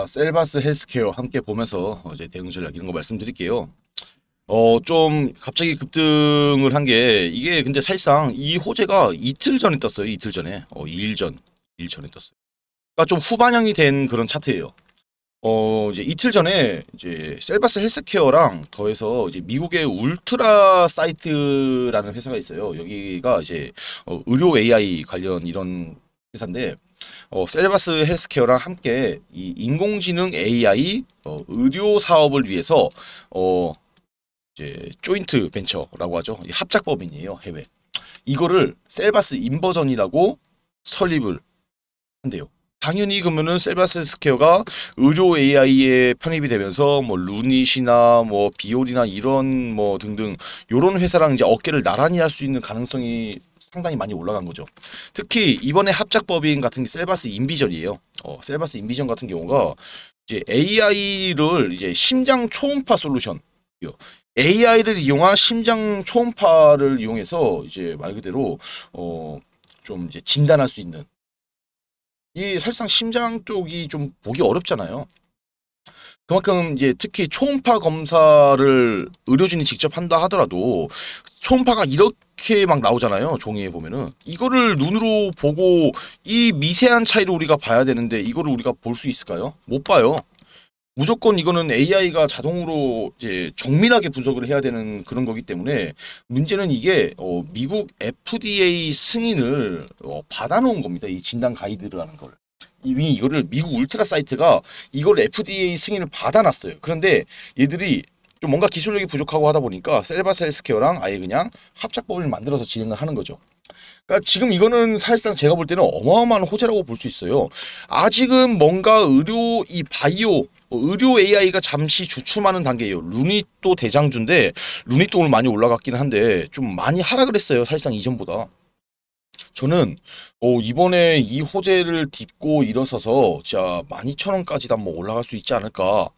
아, 셀바스 헬스케어 함께 보면서 이제 대응 전략 이런 거 말씀드릴게요. 어, 좀 갑자기 급등을 한 게 이게 근데 사실상 이 호재가 이틀 전에 떴어요. 이틀 전에. 어, 2일 전. 2일 전에 떴어요. 그러니까 좀 후반영이 된 그런 차트예요. 어, 이제 이틀 전에 이제 셀바스 헬스케어랑 더해서 이제 미국의 울트라 사이트라는 회사가 있어요. 여기가 이제 어, 의료 AI 관련 이런 회사인데 어, 셀바스 헬스케어랑 함께 이 인공지능 AI 어, 의료 사업을 위해서 어, 이제 조인트 벤처라고 하죠. 합작법인이에요 해외. 이거를 셀바스 인버전이라고 설립을 한대요. 당연히 그러면은 셀바스 스퀘어가 의료 AI에 편입이 되면서 뭐 루닛이나 뭐 비올이나 이런 뭐 등등 요런 회사랑 이제 어깨를 나란히 할 수 있는 가능성이 상당히 많이 올라간 거죠. 특히 이번에 합작법인 같은 게 셀바스 인비전이에요. 어, 셀바스 인비전 같은 경우가 이제 AI를 이제 심장 초음파 솔루션 AI를 이용한 심장 초음파를 이용해서 이제 말 그대로 어 좀 이제 진단할 수 있는 이 사실상 심장 쪽이 좀 보기 어렵잖아요. 그만큼 이제 특히 초음파 검사를 의료진이 직접 한다 하더라도 초음파가 이렇게 막 나오잖아요. 종이에 보면은 이거를 눈으로 보고 이 미세한 차이를 우리가 봐야 되는데 이거를 우리가 볼 수 있을까요? 못 봐요. 무조건 이거는 AI가 자동으로 이제 정밀하게 분석을 해야 되는 그런 거기 때문에 문제는 이게 어 미국 FDA 승인을 어 받아놓은 겁니다. 이 진단 가이드라는 걸. 이미 이거를 미국 울트라 사이트가 이걸 FDA 승인을 받아놨어요. 그런데 얘들이 좀 뭔가 기술력이 부족하고 하다 보니까 셀바셀스케어랑 아예 그냥 합작법을 만들어서 진행을 하는 거죠. 그러니까 지금 이거는 사실상 제가 볼 때는 어마어마한 호재라고 볼 수 있어요. 아직은 뭔가 의료 이 바이오 뭐 의료 AI가 잠시 주춤하는 단계예요. 루니또 대장주인데 루니또 오늘 많이 올라갔긴 한데 좀 많이 하락을 했어요. 사실상 이전보다. 저는 어, 이번에 이 호재를 딛고 일어서서 진짜 12,000원까지 한번 올라갈 수 있지 않을까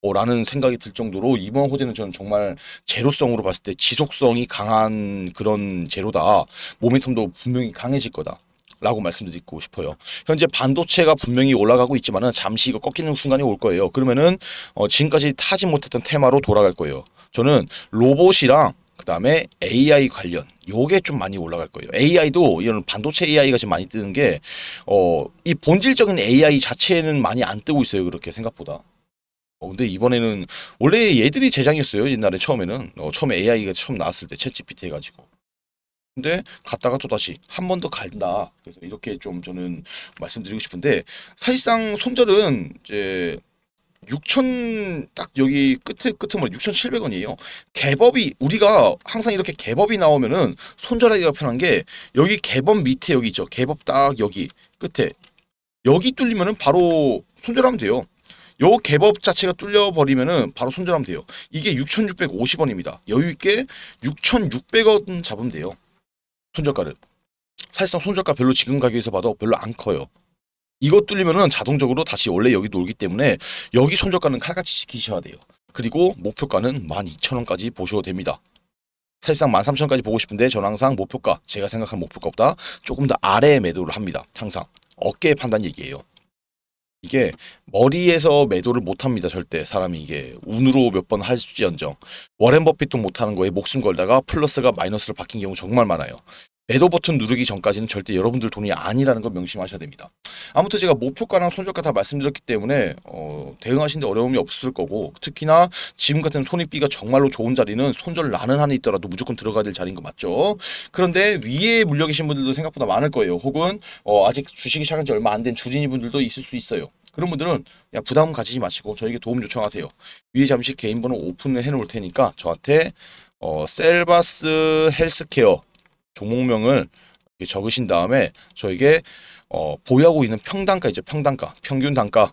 어, 라는 생각이 들 정도로 이번 호재는 저는 정말 제로성으로 봤을 때 지속성이 강한 그런 제로다. 모멘텀도 분명히 강해질 거다. 라고 말씀드리고 싶어요. 현재 반도체가 분명히 올라가고 있지만은 잠시 이거 꺾이는 순간이 올 거예요. 그러면은 어 지금까지 타지 못했던 테마로 돌아갈 거예요. 저는 로봇이랑 그다음에 AI 관련 요게 좀 많이 올라갈 거예요. AI도 이런 반도체 AI가 지금 많이 뜨는 게 어 이 본질적인 AI 자체는 많이 안 뜨고 있어요. 그렇게 생각보다. 어, 근데 이번에는 원래 얘들이 제장이었어요. 옛날에 처음에는 어, 처음에 AI가 처음 나왔을 때챗 GPT 해가지고. 근데 갔다가 또 다시 한 번 더 간다. 그래서 이렇게 좀 저는 말씀드리고 싶은데 사실상 손절은 이제 6천 딱 여기 끝에 끝에 6,700원이에요. 뭐 개법이 우리가 항상 이렇게 개법이 나오면은 손절하기가 편한 게 여기 개법 밑에 여기 있죠. 개법 딱 여기 끝에 여기 뚫리면은 바로 손절하면 돼요. 요 개법 자체가 뚫려버리면은 바로 손절하면 돼요. 이게 6,650원입니다. 여유있게 6,600원 잡으면 돼요. 손절가를. 사실상 손절가 별로 지금 가격에서 봐도 별로 안 커요. 이거 뚫리면은 자동적으로 다시 원래 여기 놀기 때문에 여기 손절가는 칼같이 지키셔야 돼요. 그리고 목표가는 12,000원까지 보셔도 됩니다. 사실상 13,000원까지 보고 싶은데 저는 항상 목표가 제가 생각한 목표가보다 조금 더 아래에 매도를 합니다. 항상 어깨의 판단 얘기예요. 이게 머리에서 매도를 못합니다. 절대 사람이 이게 운으로 몇 번 할수지언정 워렌 버핏도 못하는 거에 목숨 걸다가 플러스가 마이너스로 바뀐 경우 정말 많아요. 매도 버튼 누르기 전까지는 절대 여러분들 돈이 아니라는 걸 명심하셔야 됩니다. 아무튼 제가 목표가랑 손절가 다 말씀드렸기 때문에 어, 대응하시는데 어려움이 없을 거고 특히나 지금 같은 손익비가 정말로 좋은 자리는 손절 나는 한이 있더라도 무조건 들어가야 될 자리인 거 맞죠? 그런데 위에 물려계신 분들도 생각보다 많을 거예요. 혹은 어, 아직 주식이 시작한 지 얼마 안 된 주린이 분들도 있을 수 있어요. 그런 분들은 야, 부담 가지지 마시고 저에게 도움 요청하세요. 위에 잠시 개인번호 오픈을 해놓을 테니까 저한테 어, 셀바스 헬스케어 종목명을 적으신 다음에 저에게 어, 보유하고 있는 평단가 이제 평단가 평균 단가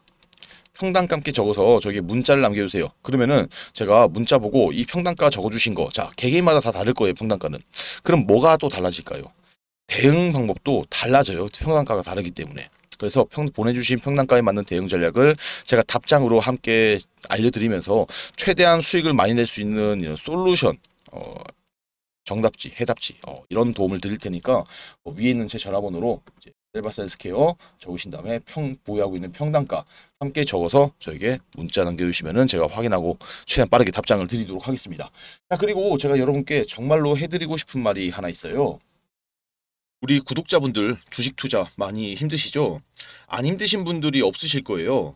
평단가 함께 적어서 저에게 문자를 남겨주세요. 그러면은 제가 문자 보고 이 평단가 적어주신 거, 자 개개인마다 다 다를 거예요 평단가는. 그럼 뭐가 또 달라질까요? 대응 방법도 달라져요. 평단가가 다르기 때문에. 그래서 평, 보내주신 평단가에 맞는 대응 전략을 제가 답장으로 함께 알려드리면서 최대한 수익을 많이 낼 수 있는 솔루션, 어, 정답지, 해답지 어, 이런 도움을 드릴 테니까 어, 위에 있는 제 전화번호로 이제 셀바셀스케어 적으신 다음에 평, 보유하고 있는 평단가 함께 적어서 저에게 문자 남겨주시면 제가 확인하고 최대한 빠르게 답장을 드리도록 하겠습니다. 자 그리고 제가 여러분께 정말로 해드리고 싶은 말이 하나 있어요. 우리 구독자분들 주식 투자 많이 힘드시죠? 안 힘드신 분들이 없으실 거예요.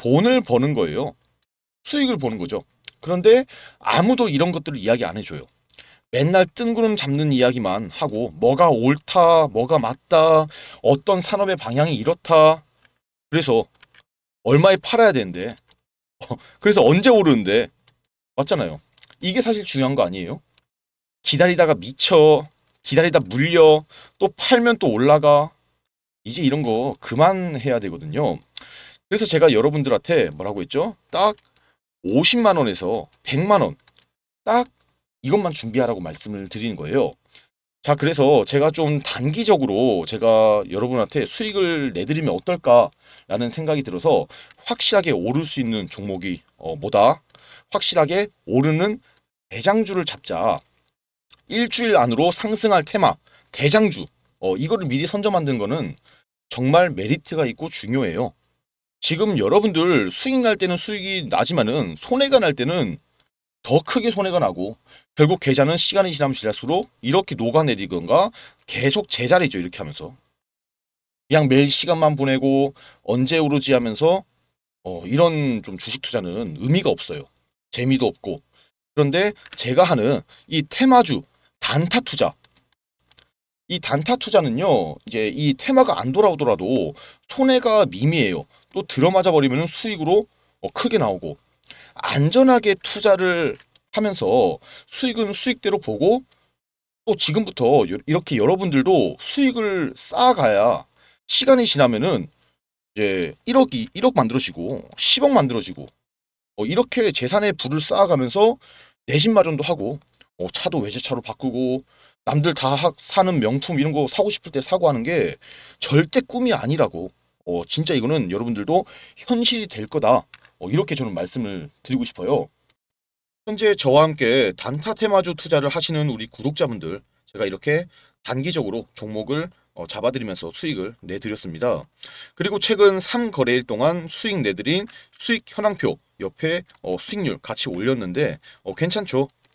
돈을 버는 거예요. 수익을 보는 거죠. 그런데 아무도 이런 것들을 이야기 안 해줘요. 맨날 뜬구름 잡는 이야기만 하고 뭐가 옳다, 뭐가 맞다, 어떤 산업의 방향이 이렇다. 그래서 얼마에 팔아야 되는데 그래서 언제 오르는데 맞잖아요. 이게 사실 중요한 거 아니에요? 기다리다가 미쳐, 기다리다 물려, 또 팔면 또 올라가. 이제 이런 거 그만해야 되거든요. 그래서 제가 여러분들한테 뭐라고 했죠? 딱 50만 원에서 100만 원딱 이것만 준비하라고 말씀을 드리는 거예요. 자 그래서 제가 좀 단기적으로 제가 여러분한테 수익을 내드리면 어떨까라는 생각이 들어서 확실하게 오를 수 있는 종목이 어, 뭐다? 확실하게 오르는 대장주를 잡자. 일주일 안으로 상승할 테마 대장주 어, 이거를 미리 선점 만든 거는 정말 메리트가 있고 중요해요. 지금 여러분들 수익 날 때는 수익이 나지만은 손해가 날 때는 더 크게 손해가 나고 결국 계좌는 시간이 지나면 지날수록 이렇게 녹아내리건가 계속 제자리죠 이렇게 하면서 그냥 매일 시간만 보내고 언제 오르지 하면서 어, 이런 좀 주식 투자는 의미가 없어요 재미도 없고 그런데 제가 하는 이 테마주 단타 투자 이 단타 투자는요 이제 이 테마가 안 돌아오더라도 손해가 미미해요 또 들어맞아 버리면 수익으로 어, 크게 나오고 안전하게 투자를 하면서 수익은 수익대로 보고 또 지금부터 이렇게 여러분들도 수익을 쌓아가야 시간이 지나면은 이제 1억이 1억 만들어지고 10억 만들어지고 어, 이렇게 재산의 부를 쌓아가면서 내 집 마련도 하고 어, 차도 외제차로 바꾸고 남들 다 사는 명품 이런 거 사고 싶을 때 사고 하는 게 절대 꿈이 아니라고 어, 진짜 이거는 여러분들도 현실이 될 거다. 어, 이렇게 저는 말씀을 드리고 싶어요. 현재 저와 함께 단타 테마주 투자를 하시는 우리 구독자분들 제가 이렇게 단기적으로 종목을 어, 잡아드리면서 수익을 내드렸습니다. 그리고 최근 3거래일 동안 수익 내드린 수익 현황표 옆에 어, 수익률 같이 올렸는데 어, 괜찮죠?